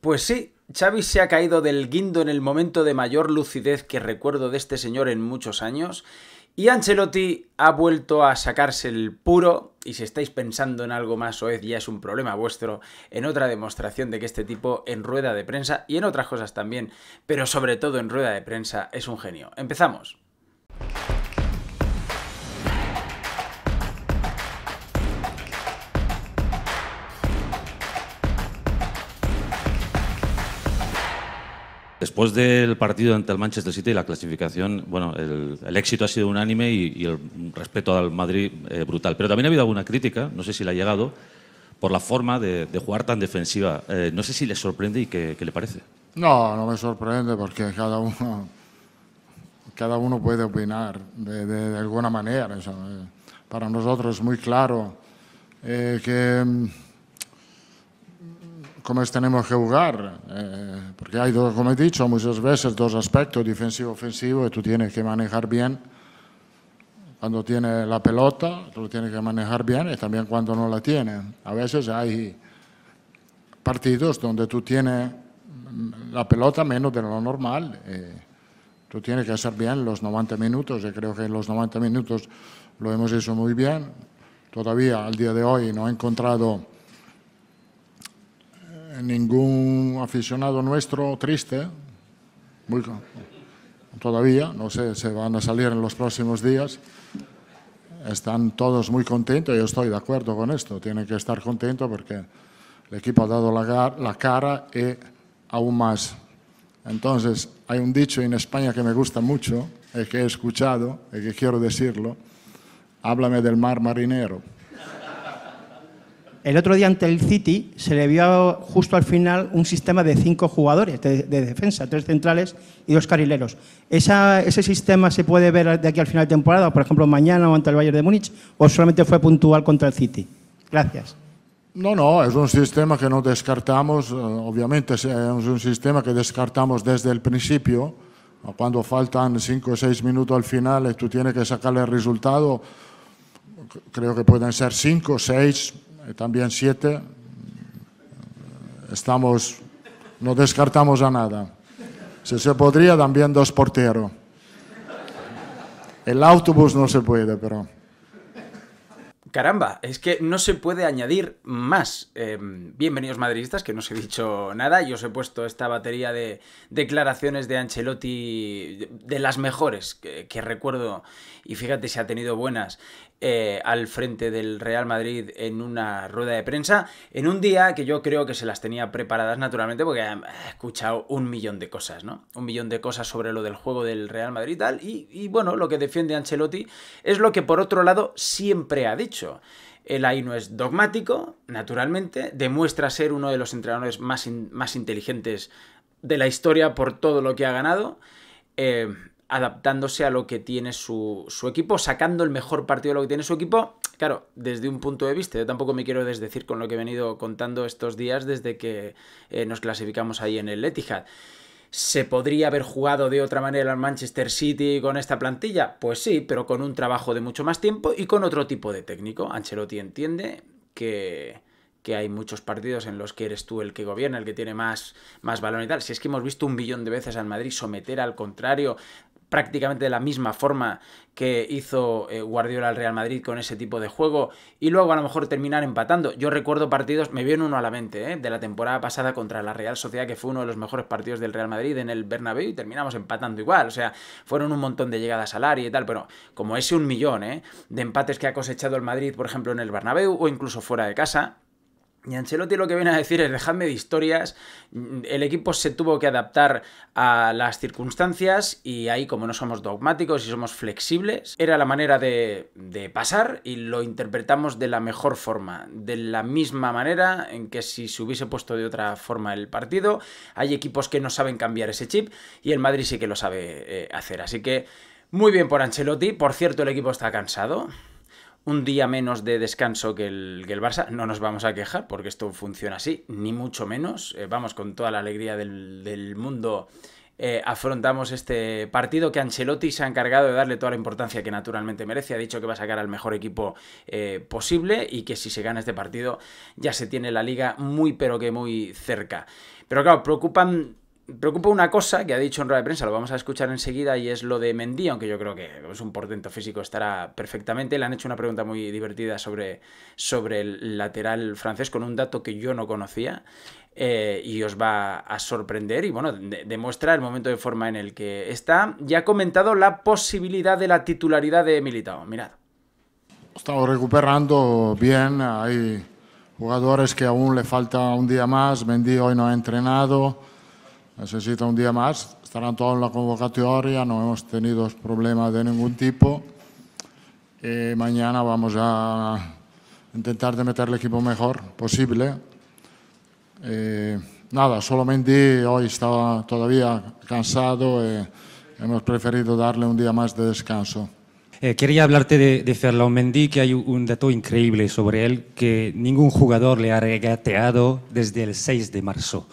Pues sí, Xavi se ha caído del guindo en el momento de mayor lucidez que recuerdo de este señor en muchos años. Y Ancelotti ha vuelto a sacarse el puro, y si estáis pensando en algo más es ya es un problema vuestro, en otra demostración de que este tipo en rueda de prensa y en otras cosas también, pero sobre todo en rueda de prensa es un genio. Empezamos. Después del partido ante el Manchester City y la clasificación, bueno, el, éxito ha sido unánime y, el respeto al Madrid eh, brutal. Pero también ha habido alguna crítica, no sé si la ha llegado, por la forma de, jugar tan defensiva. Eh, no sé si le sorprende y qué, le parece. No, no me sorprende porque cada uno, cada uno puede opinar de, alguna manera. Para nosotros es muy claro eh, que cómo tenemos que jugar, eh, porque hay, como he dicho, muchas veces dos aspectos, defensivo-ofensivo, y tú tienes que manejar bien cuando tiene la pelota, tú lo tienes que manejar bien y también cuando no la tiene. A veces hay partidos donde tú tienes la pelota menos de lo normal. Eh, tú tienes que hacer bien los 90 minutos. Yo creo que en los 90 minutos lo hemos hecho muy bien. Todavía al día de hoy no he encontrado ningún aficionado nuestro triste, todavía, no sé, se van a salir en los próximos días. Están todos muy contentos, yo estoy de acuerdo con esto, tienen que estar contentos porque el equipo ha dado la, cara y aún más. Entonces, hay un dicho en España que me gusta mucho, eh, que he escuchado y eh, que quiero decirlo, háblame del mar marinero el otro día ante el City se le vio justo al final un sistema de cinco jugadores de, defensa, tres centrales y dos carrileros. ¿Esa, ¿Ese sistema se puede ver de aquí al final de temporada, por ejemplo mañana o ante el Bayern de Múnich, o solamente fue puntual contra el City? Gracias. No, no, es un sistema que no descartamos, eh, obviamente eh, es un sistema que descartamos desde el principio, cuando faltan cinco o seis minutos al final eh, tú tienes que sacarle el resultado, creo que pueden ser cinco, o seis, también siete. Estamos, no descartamos a nada. Si se podría, también dos porteros. El autobús no se puede, pero... Caramba, es que no se puede añadir más. Em, bienvenidos madridistas, que no os he dicho nada. Yo os he puesto esta batería de declaraciones de Ancelotti de las mejores que, recuerdo. Y fíjate si ha tenido buenas eh, al frente del Real Madrid en una rueda de prensa, en un día que yo creo que se las tenía preparadas naturalmente porque he eh, escuchado un millón de cosas, ¿no? Un millón de cosas sobre lo del juego del Real Madrid y tal, y, bueno, lo que defiende Ancelotti es lo que por otro lado siempre ha dicho. El ahí no es dogmático, naturalmente, demuestra ser uno de los entrenadores más, más inteligentes de la historia por todo lo que ha ganado. Eh, adaptándose a lo que tiene su, equipo, sacando el mejor partido de lo que tiene su equipo. Claro, desde un punto de vista, yo tampoco me quiero desdecir con lo que he venido contando estos días desde que eh, nos clasificamos ahí en el Etihad. ¿Se podría haber jugado de otra manera al Manchester City con esta plantilla? Pues sí, pero con un trabajo de mucho más tiempo y con otro tipo de técnico. Ancelotti entiende que, hay muchos partidos en los que eres tú el que gobierna, el que tiene más, más balón y tal. Si es que hemos visto un billón de veces al Madrid someter al contrario, prácticamente de la misma forma que hizo eh, Guardiola al Real Madrid con ese tipo de juego y luego a lo mejor terminar empatando. Yo recuerdo partidos, me viene uno a la mente, eh, de la temporada pasada contra la Real Sociedad, que fue uno de los mejores partidos del Real Madrid en el Bernabéu y terminamos empatando igual. O sea, fueron un montón de llegadas al área y tal, pero como ese un millón eh, de empates que ha cosechado el Madrid, por ejemplo, en el Bernabéu o incluso fuera de casa, y Ancelotti lo que viene a decir es dejadme de historias, el equipo se tuvo que adaptar a las circunstancias y ahí como no somos dogmáticos y somos flexibles, era la manera de, pasar y lo interpretamos de la mejor forma, de la misma manera en que si se hubiese puesto de otra forma el partido, hay equipos que no saben cambiar ese chip y el Madrid sí que lo sabe eh, hacer, así que muy bien por Ancelotti, por cierto el equipo está cansado, un día menos de descanso que el, que el, Barça, no nos vamos a quejar porque esto funciona así, ni mucho menos. Eh, vamos con toda la alegría del, mundo. Eh, afrontamos este partido que Ancelotti se ha encargado de darle toda la importancia que naturalmente merece. Ha dicho que va a sacar al mejor equipo eh, posible y que si se gana este partido ya se tiene la liga muy pero que muy cerca. Pero claro, preocupan preocupa una cosa que ha dicho en rueda de prensa, lo vamos a escuchar enseguida, y es lo de Mendy, aunque yo creo que es un portento físico, estará perfectamente. Le han hecho una pregunta muy divertida sobre, sobre el lateral francés con un dato que yo no conocía. Eh, y os va a sorprender y bueno, demuestra el momento de forma en el que está. Ya ha comentado la posibilidad de la titularidad de Militao, mirad. Estamos recuperando bien, hay jugadores que aún le falta un día más, Mendy hoy no ha entrenado, necesita un día más, estarán todos en la convocatoria, no hemos tenido problemas de ningún tipo. Eh, mañana vamos a intentar de meter el equipo mejor posible. Eh, nada, solamente hoy estaba todavía cansado, y eh, hemos preferido darle un día más de descanso. Eh, quería hablarte de, de Ferland Mendy, que hay un dato increíble sobre él, que ningún jugador le ha regateado desde el 6 de marzo.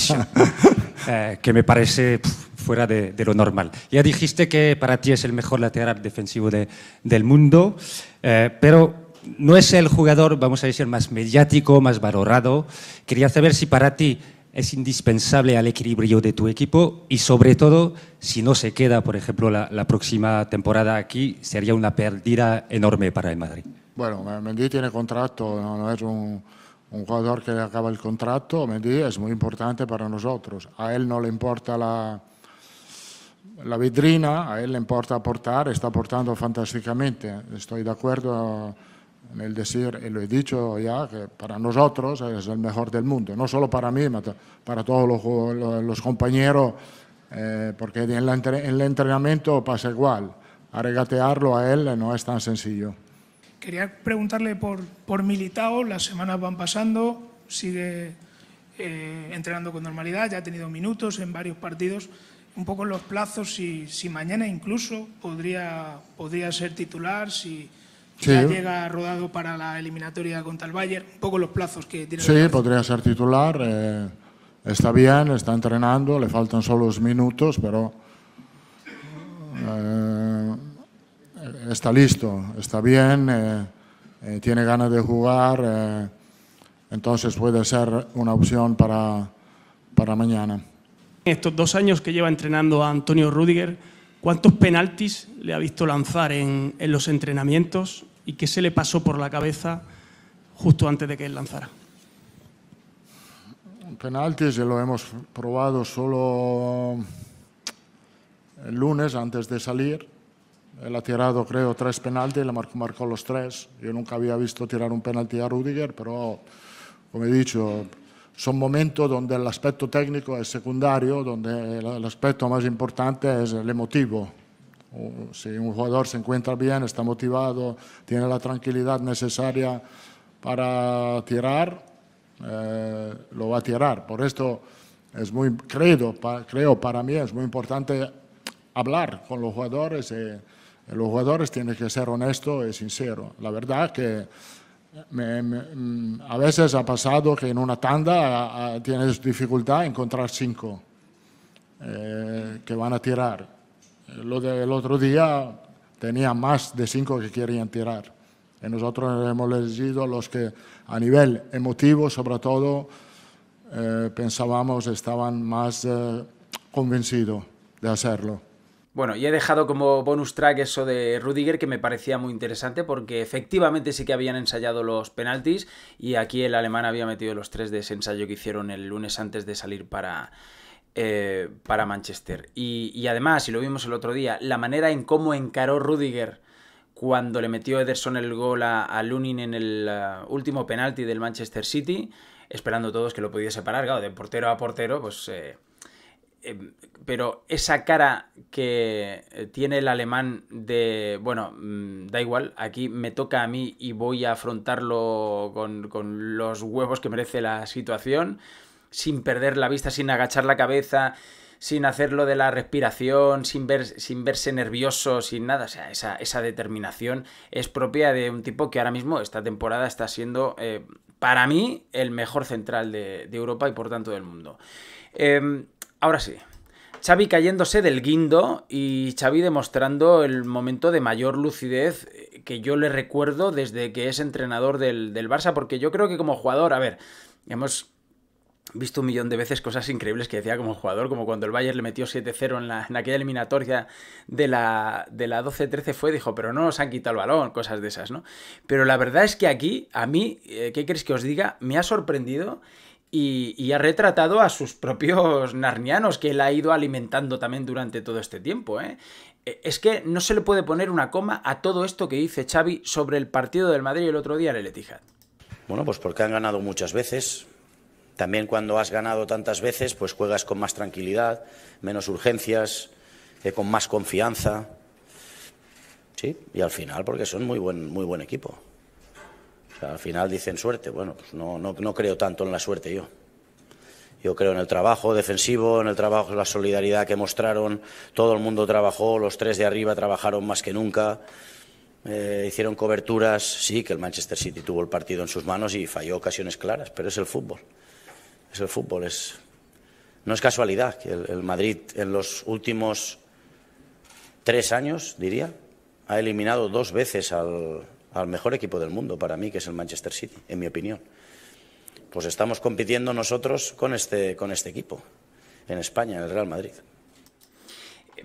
eh, que me parece fuera de, lo normal. Ya dijiste que para ti es el mejor lateral defensivo del mundo, eh, pero no es el jugador, vamos a decir, más mediático, más valorado. Quería saber si para ti es indispensable al equilibrio de tu equipo y sobre todo si no se queda, por ejemplo, la, próxima temporada aquí, sería una pérdida enorme para el Madrid. Bueno, Mendy tiene contrato, no, es un, jugador que acaba el contrato, Mendy es muy importante para nosotros, a él no le importa la, la vitrina, a él le importa aportar, está aportando fantásticamente, estoy de acuerdo en el decir, y lo he dicho ya, que para nosotros es el mejor del mundo, no solo para mí, para todos los, compañeros, eh, porque en, el entrenamiento pasa igual, a regatearlo a él no es tan sencillo. Quería preguntarle por, por Militao, las semanas van pasando, sigue eh, entrenando con normalidad, ya ha tenido minutos en varios partidos, un poco los plazos, si, si mañana incluso podría, podría ser titular, si ya llega rodado para la eliminatoria contra el Bayern. Un poco los plazos que tiene. Sí, podría ser titular. Eh, está bien, está entrenando, le faltan solo los minutos, pero eh, está listo, está bien, eh, tiene ganas de jugar. entonces puede ser una opción para, para mañana. En estos dos años que lleva entrenando a Antonio Rudiger, ¿cuántos penaltis le ha visto lanzar en, en los entrenamientos? y qué se le pasó por la cabeza justo antes de que él lanzara. Un Penaltis ya lo hemos probado solo mm, el lunes antes de salir. Él ha tirado, creo, tres penaltis, le marcó, marcó los tres. Yo nunca había visto tirar un penalti a Rudiger, pero, como he dicho, son momentos donde el aspecto técnico es secundario, donde el aspecto más importante es el emotivo. Si un jugador se encuentra bien, está motivado, tiene la tranquilidad necesaria para tirar, eh, lo va a tirar. Por esto es muy, creo, creo para mí es muy importante hablar con los jugadores. Eh, los jugadores tienen que ser honestos y sinceros. La verdad que mm, a veces ha pasado que en una tanda tienes dificultad encontrar cinco eh, que van a tirar lo del otro día tenía más de cinco que querían tirar. Y nosotros hemos elegido los que a nivel emotivo, sobre todo, eh, pensábamos estaban más eh, convencidos de hacerlo. Bueno, y he dejado como bonus track eso de Rudiger que me parecía muy interesante porque efectivamente sí que habían ensayado los penaltis y aquí el alemán había metido los tres de ese ensayo que hicieron el lunes antes de salir para, eh, para Manchester. Y, además, y lo vimos el otro día, la manera en cómo encaró Rudiger cuando le metió Ederson el gol a, Lunin en el eh, último penalti del Manchester City, esperando todos que lo pudiese parar, de portero a portero, pues... Eh, pero esa cara que tiene el alemán de, bueno, mm, da igual, aquí me toca a mí y voy a afrontarlo con, con los huevos que merece la situación, sin perder la vista, sin agachar la cabeza, sin hacerlo de la respiración, sin, ver, sin verse nervioso, sin nada. O sea, esa, determinación es propia de un tipo que ahora mismo, esta temporada, está siendo, eh, para mí, el mejor central de, Europa y por tanto del mundo. Em, ahora sí. Xavi cayéndose del guindo y Xavi demostrando el momento de mayor lucidez eh, que yo le recuerdo desde que es entrenador del, del Barça, porque yo creo que como jugador, a ver, hemos visto un millón de veces cosas increíbles que decía como jugador, como cuando el Bayern le metió 7-0 en, la, en aquella eliminatoria de la, de la 12-13 fue, dijo, pero no nos han quitado el balón, cosas de esas, ¿no? Pero la verdad es que aquí, a mí, eh, ¿qué queréis que os diga? Me ha sorprendido y, ha retratado a sus propios narnianos que él ha ido alimentando también durante todo este tiempo. ¿eh? ¿eh? Es que no se le puede poner una coma a todo esto que dice Xavi sobre el partido del Madrid el otro día en el Bueno, pues porque han ganado muchas veces, también cuando has ganado tantas veces, pues juegas con más tranquilidad, menos urgencias, eh, con más confianza. Sí, y al final, porque son muy buen, muy buen equipo. al final dicen suerte. Bueno, pues no, no, no creo tanto en la suerte yo. Yo creo en el trabajo defensivo, en el trabajo, la solidaridad que mostraron. Todo el mundo trabajó, los tres de arriba trabajaron más que nunca. Eh, hicieron coberturas. Sí, que el Manchester City tuvo el partido en sus manos y falló ocasiones claras, pero es el fútbol es el fútbol. Es, no es casualidad que el, Madrid en los últimos tres años, diría, ha eliminado dos veces al, mejor equipo del mundo para mí, que es el Manchester City, en mi opinión. Pues estamos compitiendo nosotros con este, este equipo, en España, en el Real Madrid.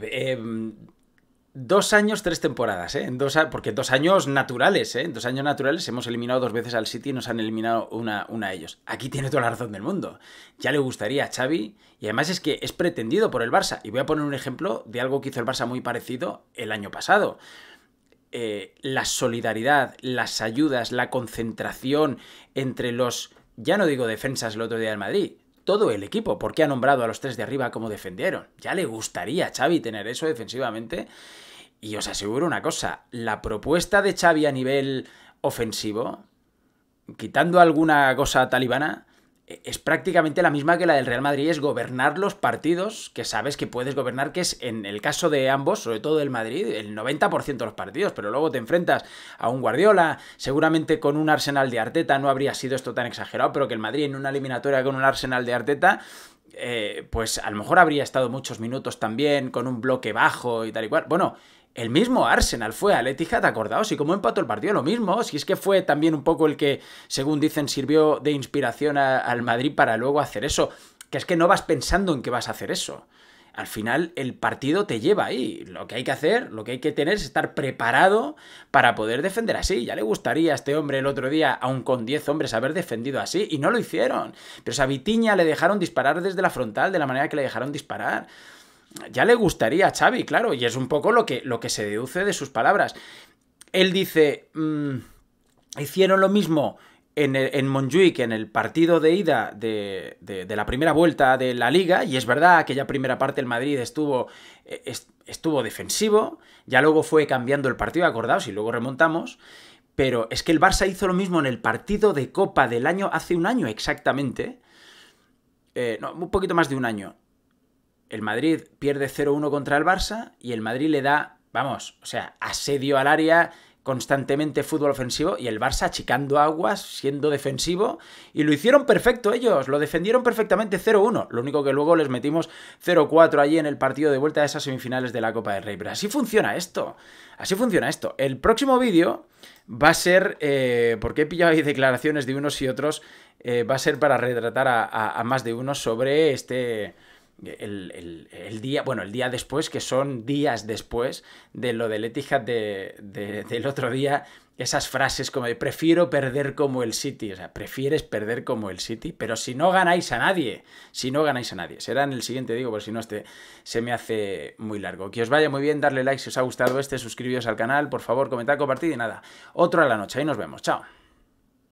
Eh, em, Dos años, tres temporadas, ¿eh? dos, porque dos años naturales, ¿eh? dos años naturales hemos eliminado dos veces al City y nos han eliminado una, una a ellos. Aquí tiene toda la razón del mundo. Ya le gustaría a Xavi y además es que es pretendido por el Barça. Y voy a poner un ejemplo de algo que hizo el Barça muy parecido el año pasado. Eh, la solidaridad, las ayudas, la concentración entre los, ya no digo defensas el otro día del Madrid, todo el equipo, porque ha nombrado a los tres de arriba como defendieron. Ya le gustaría a Xavi tener eso defensivamente. Y os aseguro una cosa, la propuesta de Xavi a nivel ofensivo, quitando alguna cosa talibana, eh, es prácticamente la misma que la del Real Madrid, es gobernar los partidos que sabes que puedes gobernar, que es en el caso de ambos, sobre todo el Madrid, el 90% de los partidos, pero luego te enfrentas a un Guardiola, seguramente con un Arsenal de Arteta, no habría sido esto tan exagerado, pero que el Madrid en una eliminatoria con un Arsenal de Arteta, eh, pues a lo mejor habría estado muchos minutos también con un bloque bajo y tal y cual. Bueno, el mismo Arsenal fue al te acordaos, y como empató el partido, lo mismo, si es que fue también un poco el que, según dicen, sirvió de inspiración al Madrid para luego hacer eso, que es que no vas pensando en que vas a hacer eso. Al final el partido te lleva ahí. Lo que hay que hacer, lo que hay que tener es estar preparado para poder defender así. Ya le gustaría a este hombre el otro día, aun con 10 hombres, haber defendido así y no lo hicieron. Pero a Vitiña le dejaron disparar desde la frontal de la manera que le dejaron disparar ya le gustaría a Xavi, claro, y es un poco lo que, lo que se deduce de sus palabras. Él dice, mm, hicieron lo mismo en, en, en el partido de ida de, la primera vuelta de la liga, y es verdad, aquella primera parte el Madrid estuvo, eh, estuvo defensivo, ya luego fue cambiando el partido, acordaos, y luego remontamos, pero es que el Barça hizo lo mismo en el partido de Copa del año, hace un año exactamente, eh, no, un poquito más de un año, el Madrid pierde 0-1 contra el Barça y el Madrid le da, vamos, o sea, asedio al área, constantemente fútbol ofensivo y el Barça achicando aguas, siendo defensivo y lo hicieron perfecto ellos, lo defendieron perfectamente 0-1, lo único que luego les metimos 0-4 allí en el partido de vuelta a esas semifinales de la Copa del Rey, pero así funciona esto, así funciona esto. El próximo vídeo va a ser, eh, porque he pillado ahí declaraciones de unos y otros, eh, va a ser para retratar a, a más de uno sobre este el, día, bueno, el día después, que son días después de lo del Etihad de, del otro día, esas frases como de prefiero perder como el City, o sea, prefieres perder como el City, pero si no ganáis a nadie, si no ganáis a nadie, será en el siguiente, digo, por si no este se me hace muy largo. Que os vaya muy bien, darle like si os ha gustado este, suscribiros al canal, por favor, comentad, compartid y nada, otro a la noche, ahí nos vemos, chao.